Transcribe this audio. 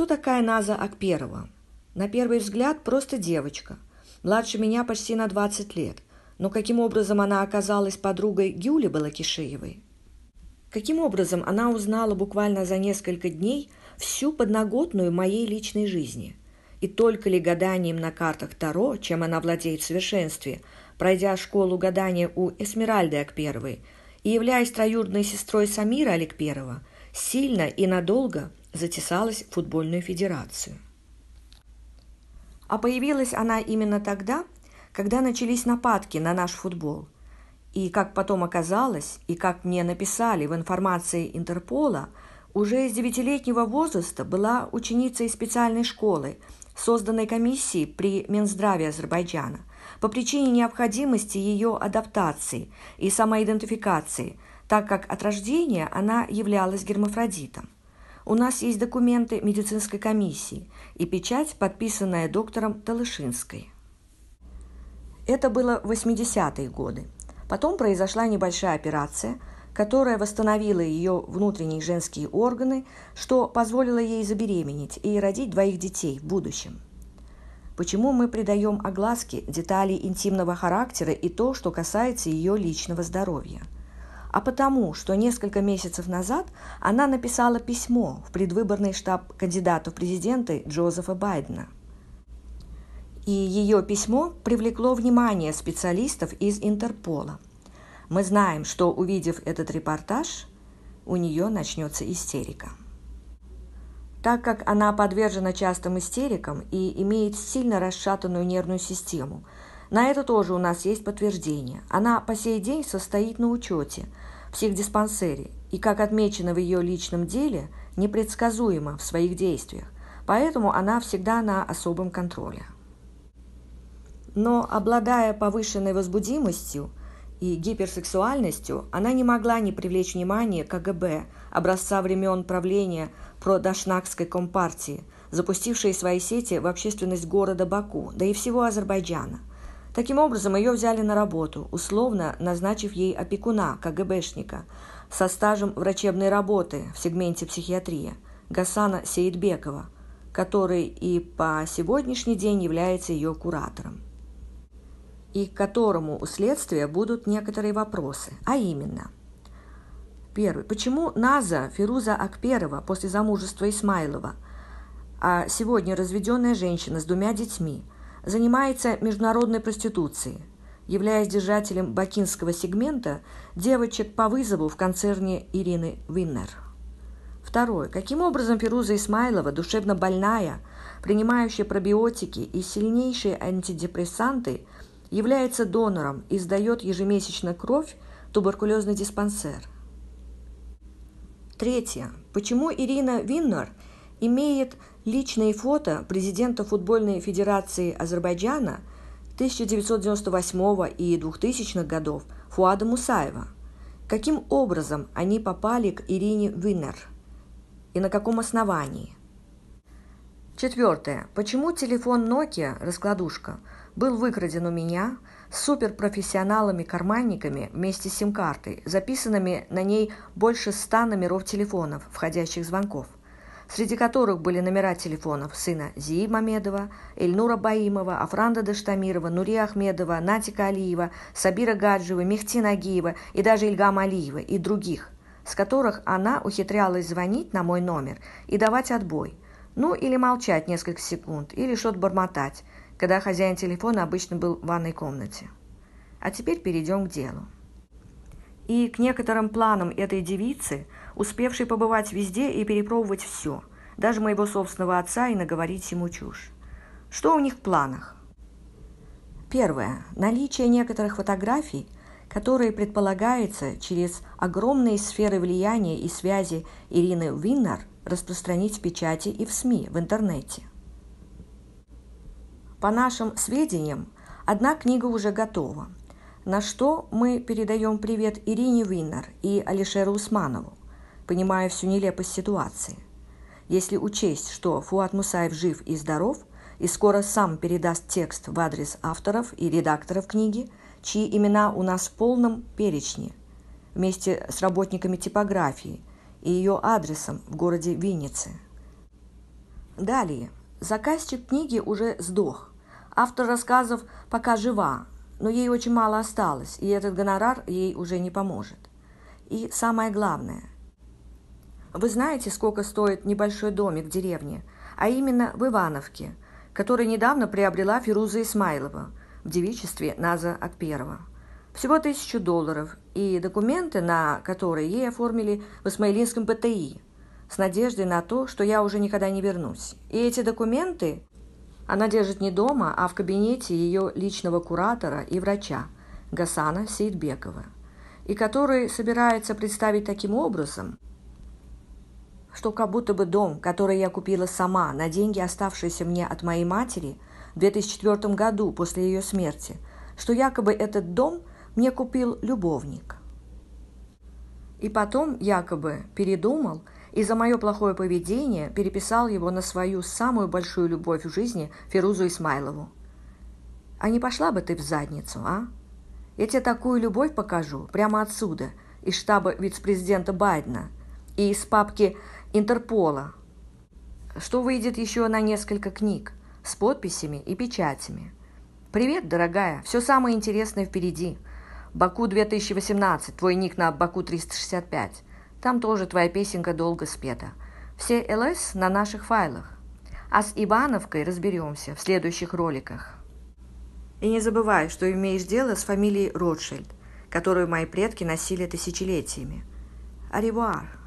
кто такая Наза Акперова? На первый взгляд просто девочка. Младше меня почти на 20 лет. Но каким образом она оказалась подругой Гюли Балакишеевой? Каким образом она узнала буквально за несколько дней всю подноготную моей личной жизни? И только ли гаданием на картах Таро, чем она владеет в совершенстве, пройдя школу гадания у Эсмеральды Акперовой и являясь троюродной сестрой Самира Аликперова, сильно и надолго – затесалась в футбольную федерацию. А появилась она именно тогда, когда начались нападки на наш футбол. И как потом оказалось, и как мне написали в информации Интерпола, уже с девятилетнего возраста была ученицей специальной школы, созданной комиссией при Минздраве Азербайджана по причине необходимости ее адаптации и самоидентификации, так как от рождения она являлась гермафродитом. У нас есть документы медицинской комиссии и печать, подписанная доктором Талышинской. Это было 80-е годы. Потом произошла небольшая операция, которая восстановила ее внутренние женские органы, что позволило ей забеременеть и родить двоих детей в будущем. Почему мы придаем огласке детали интимного характера и то, что касается ее личного здоровья – а потому, что несколько месяцев назад она написала письмо в предвыборный штаб кандидата в президенты Джозефа Байдена. И ее письмо привлекло внимание специалистов из Интерпола. Мы знаем, что увидев этот репортаж, у нее начнется истерика. Так как она подвержена частым истерикам и имеет сильно расшатанную нервную систему – на это тоже у нас есть подтверждение. Она по сей день состоит на учете в психдиспансере и, как отмечено в ее личном деле, непредсказуема в своих действиях, поэтому она всегда на особом контроле. Но, обладая повышенной возбудимостью и гиперсексуальностью, она не могла не привлечь внимание КГБ образца времен правления продашнакской компартии, запустившей свои сети в общественность города Баку, да и всего Азербайджана – Таким образом, ее взяли на работу, условно назначив ей опекуна, КГБшника, со стажем врачебной работы в сегменте психиатрия Гасана Сеидбекова, который и по сегодняшний день является ее куратором и к которому у следствия будут некоторые вопросы, а именно. Первый. Почему Наза Фируза Акперова после замужества Исмаилова, а сегодня разведенная женщина с двумя детьми – занимается международной проституцией, являясь держателем бакинского сегмента девочек по вызову в концерне Ирины Виннер. Второе. Каким образом Перуза Исмаилова, душевно больная, принимающая пробиотики и сильнейшие антидепрессанты, является донором и сдает ежемесячно кровь в туберкулезный диспансер? Третье. Почему Ирина Виннер – имеет личные фото президента Футбольной Федерации Азербайджана 1998 и 2000 х годов Фуада Мусаева. Каким образом они попали к Ирине Винер? И на каком основании? Четвертое. Почему телефон Nokia раскладушка был выкраден у меня суперпрофессионалами-карманниками вместе с сим-картой, записанными на ней больше ста номеров телефонов, входящих звонков? среди которых были номера телефонов сына Зии Мамедова, Эльнура Баимова, Афранда Даштамирова, Нури Ахмедова, Натика Алиева, Сабира Гаджиева, Мехтина Нагиева и даже Ильгам Алиева и других, с которых она ухитрялась звонить на мой номер и давать отбой. Ну или молчать несколько секунд, или что-то бормотать, когда хозяин телефона обычно был в ванной комнате. А теперь перейдем к делу. И к некоторым планам этой девицы – успевший побывать везде и перепробовать все, даже моего собственного отца и наговорить ему чушь. Что у них в планах? Первое. Наличие некоторых фотографий, которые предполагается через огромные сферы влияния и связи Ирины Виннер распространить в печати и в СМИ, в интернете. По нашим сведениям, одна книга уже готова, на что мы передаем привет Ирине Виннер и Алишеру Усманову понимая всю нелепость ситуации. Если учесть, что Фуат Мусаев жив и здоров, и скоро сам передаст текст в адрес авторов и редакторов книги, чьи имена у нас в полном перечне, вместе с работниками типографии и ее адресом в городе Винницы. Далее. Заказчик книги уже сдох. Автор рассказов пока жива, но ей очень мало осталось, и этот гонорар ей уже не поможет. И самое главное – вы знаете, сколько стоит небольшой домик в деревне, а именно в Ивановке, который недавно приобрела Фируза Исмаилова в девичестве Наза от первого. Всего тысячу долларов и документы, на которые ей оформили в Исмаилинском ПТИ, с надеждой на то, что я уже никогда не вернусь. И эти документы она держит не дома, а в кабинете ее личного куратора и врача Гасана Сейдбекова, и который собирается представить таким образом – что как будто бы дом, который я купила сама на деньги, оставшиеся мне от моей матери в 2004 году после ее смерти, что якобы этот дом мне купил любовник. И потом якобы передумал и за мое плохое поведение переписал его на свою самую большую любовь в жизни Ферузу Исмайлову. А не пошла бы ты в задницу, а? Я тебе такую любовь покажу прямо отсюда, из штаба вице-президента Байдена и из папки Интерпола, что выйдет еще на несколько книг с подписями и печатями. Привет, дорогая, все самое интересное впереди. Баку 2018, твой ник на Баку 365. Там тоже твоя песенка долго спета. Все ЛС на наших файлах. А с Ивановкой разберемся в следующих роликах. И не забывай, что имеешь дело с фамилией Ротшильд, которую мои предки носили тысячелетиями. Аривуар.